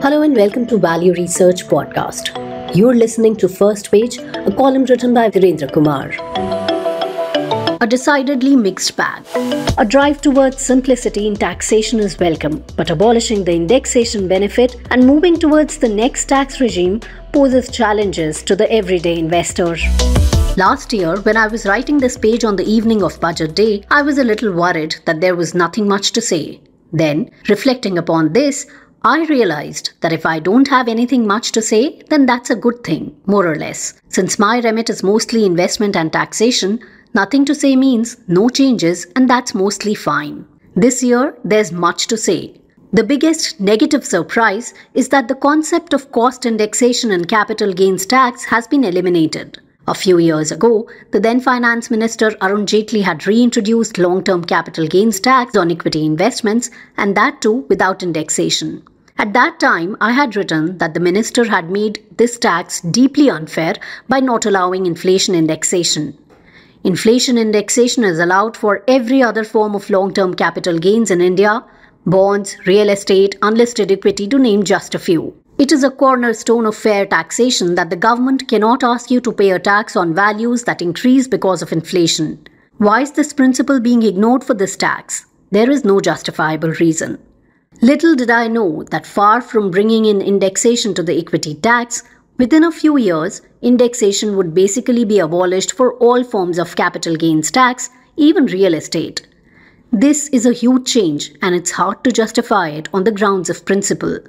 Hello and welcome to Value Research Podcast. You're listening to First Page, a column written by Virendra Kumar. A decidedly mixed bag. A drive towards simplicity in taxation is welcome, but abolishing the indexation benefit and moving towards the next tax regime poses challenges to the everyday investor. Last year, when I was writing this page on the evening of Budget Day, I was a little worried that there was nothing much to say. Then, reflecting upon this, I realized that if I don't have anything much to say, then that's a good thing, more or less. Since my remit is mostly investment and taxation, nothing to say means no changes, and that's mostly fine. This year, there's much to say. The biggest negative surprise is that the concept of cost indexation and capital gains tax has been eliminated. A few years ago, the then Finance Minister Arun Jaitley had reintroduced long term capital gains tax on equity investments, and that too without indexation. At that time, I had written that the minister had made this tax deeply unfair by not allowing inflation indexation. Inflation indexation is allowed for every other form of long term capital gains in India bonds, real estate, unlisted equity, to name just a few. It is a cornerstone of fair taxation that the government cannot ask you to pay a tax on values that increase because of inflation. Why is this principle being ignored for this tax? There is no justifiable reason. Little did I know that far from bringing in indexation to the equity tax, within a few years, indexation would basically be abolished for all forms of capital gains tax, even real estate. This is a huge change and it's hard to justify it on the grounds of principle.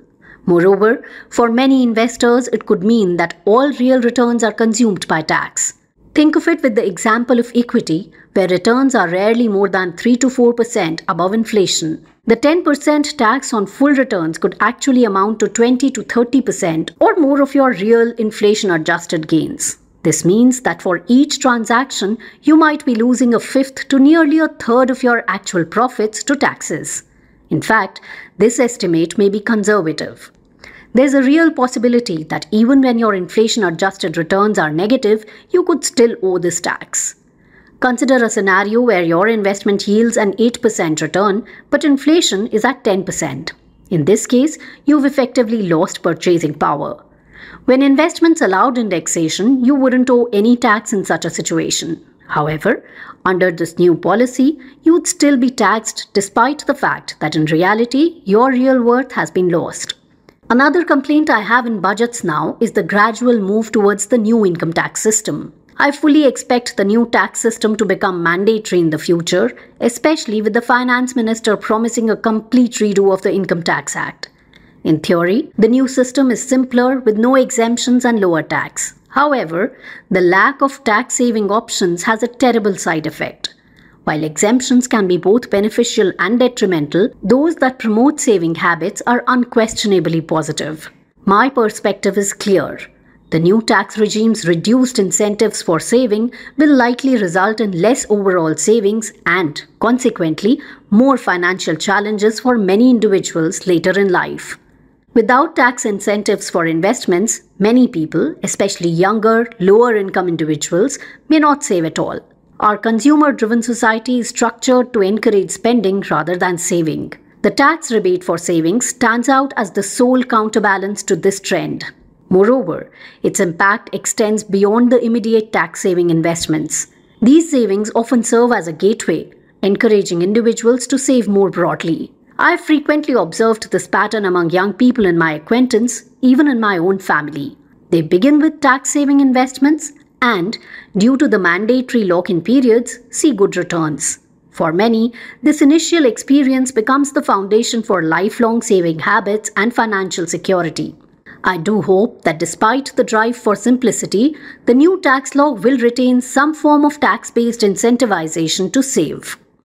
Moreover, for many investors, it could mean that all real returns are consumed by tax. Think of it with the example of equity, where returns are rarely more than 3 to 4% above inflation. The 10% tax on full returns could actually amount to 20 to 30% or more of your real inflation adjusted gains. This means that for each transaction, you might be losing a fifth to nearly a third of your actual profits to taxes. In fact, this estimate may be conservative. There's a real possibility that even when your inflation adjusted returns are negative, you could still owe this tax. Consider a scenario where your investment yields an 8% return, but inflation is at 10%. In this case, you've effectively lost purchasing power. When investments allowed indexation, you wouldn't owe any tax in such a situation. However, under this new policy, you'd still be taxed despite the fact that in reality, your real worth has been lost. Another complaint I have in budgets now is the gradual move towards the new income tax system. I fully expect the new tax system to become mandatory in the future, especially with the finance minister promising a complete redo of the Income Tax Act. In theory, the new system is simpler with no exemptions and lower tax. However, the lack of tax saving options has a terrible side effect. While exemptions can be both beneficial and detrimental, those that promote saving habits are unquestionably positive. My perspective is clear. The new tax regime's reduced incentives for saving will likely result in less overall savings and, consequently, more financial challenges for many individuals later in life. Without tax incentives for investments, many people, especially younger, lower income individuals, may not save at all. Our consumer driven society is structured to encourage spending rather than saving. The tax rebate for savings stands out as the sole counterbalance to this trend. Moreover, its impact extends beyond the immediate tax saving investments. These savings often serve as a gateway, encouraging individuals to save more broadly. I frequently observed this pattern among young people in my acquaintance, even in my own family. They begin with tax saving investments and, due to the mandatory lock in periods, see good returns. For many, this initial experience becomes the foundation for lifelong saving habits and financial security. I do hope that despite the drive for simplicity, the new tax law will retain some form of tax based incentivization to save.